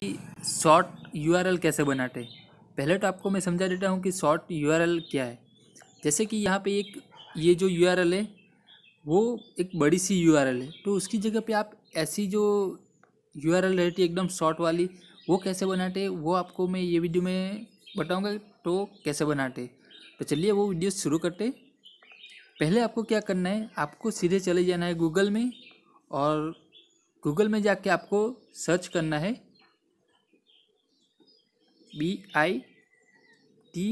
कि short you कैसे बनाते पहले तो आपको मैं समझा देता हूँ कि शॉर्ट यू क्या है जैसे कि यहाँ पे एक ये जो यू है वो एक बड़ी सी यू है तो उसकी जगह पे आप ऐसी जो यू रहती है एकदम शॉर्ट वाली वो कैसे बनाते वो आपको मैं ये वीडियो में बताऊँगा तो कैसे बनाते तो चलिए वो वीडियो शुरू करते पहले आपको क्या करना है आपको सीधे चले जाना है गूगल में और गूगल में जाके आपको सर्च करना है B I T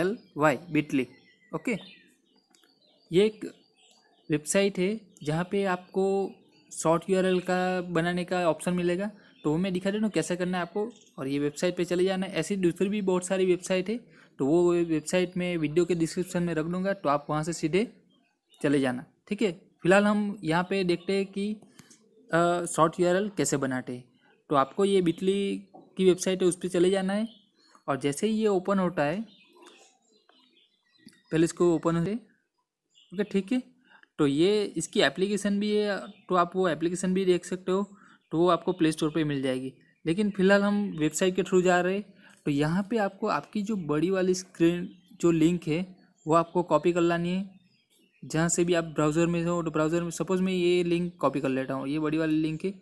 L Y Bitly okay ये एक वेबसाइट है जहाँ पे आपको शॉर्ट यू का बनाने का ऑप्शन मिलेगा तो वो मैं दिखा दे रहा हूँ कैसे करना है आपको और ये वेबसाइट पे चले जाना है ऐसी दूसरी भी बहुत सारी वेबसाइट है तो वो वेबसाइट में वीडियो के डिस्क्रिप्शन में रख दूँगा तो आप वहाँ से सीधे चले जाना ठीक है फिलहाल हम यहाँ पे देखते हैं कि शॉर्ट यू कैसे बनाते हैं तो आपको ये बिटली की वेबसाइट है उस पर चले जाना है और जैसे ही ये ओपन होता है पहले इसको ओपन हो ओके ठीक है तो ये इसकी एप्लीकेशन भी है तो आप वो एप्लीकेशन भी देख सकते हो तो वो आपको प्ले स्टोर पर मिल जाएगी लेकिन फ़िलहाल हम वेबसाइट के थ्रू जा रहे हैं तो यहाँ पे आपको आपकी जो बड़ी वाली स्क्रीन जो लिंक है वो आपको कॉपी कर लानी है जहाँ से भी आप ब्राउज़र में हो तो ब्राउज़र में सपोज़ मैं ये लिंक कॉपी कर लेता हूँ ये बड़ी वाली लिंक है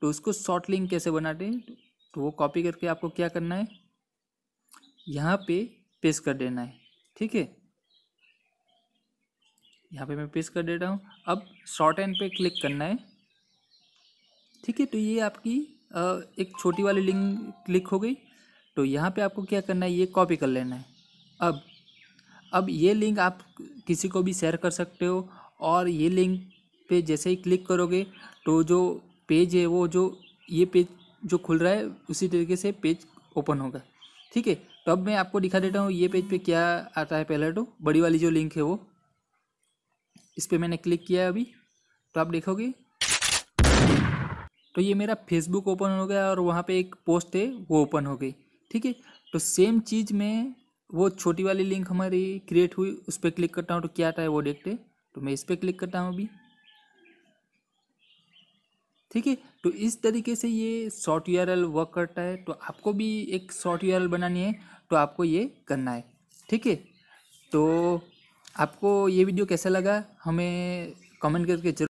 तो उसको शॉर्ट लिंक कैसे बनाते हैं तो वो कॉपी करके आपको क्या करना है यहाँ पे पेश कर देना है ठीक है यहाँ पे मैं पेश कर दे रहा हूँ अब शॉर्ट एंड पे क्लिक करना है ठीक है तो ये आपकी एक छोटी वाली लिंक क्लिक हो गई तो यहाँ पे आपको क्या करना है ये कॉपी कर लेना है अब अब ये लिंक आप किसी को भी शेयर कर सकते हो और ये लिंक पे जैसे ही क्लिक करोगे तो जो पेज है वो जो ये पेज जो खुल रहा है उसी तरीके से पेज ओपन होगा ठीक है तो अब मैं आपको दिखा देता हूँ ये पेज पे क्या आता है पहले तो बड़ी वाली जो लिंक है वो इस पर मैंने क्लिक किया अभी तो आप देखोगे तो ये मेरा फेसबुक ओपन हो गया और वहाँ पे एक पोस्ट है वो ओपन हो गई ठीक है तो सेम चीज़ में वो छोटी वाली लिंक हमारी क्रिएट हुई उस पर क्लिक करता हूँ तो क्या आता है वो देखते तो मैं इस पर क्लिक करता हूँ अभी ठीक है तो इस तरीके से ये शॉर्ट यू वर्क करता है तो आपको भी एक शॉर्ट यू बनानी है तो आपको ये करना है ठीक है तो आपको ये वीडियो कैसा लगा हमें कमेंट करके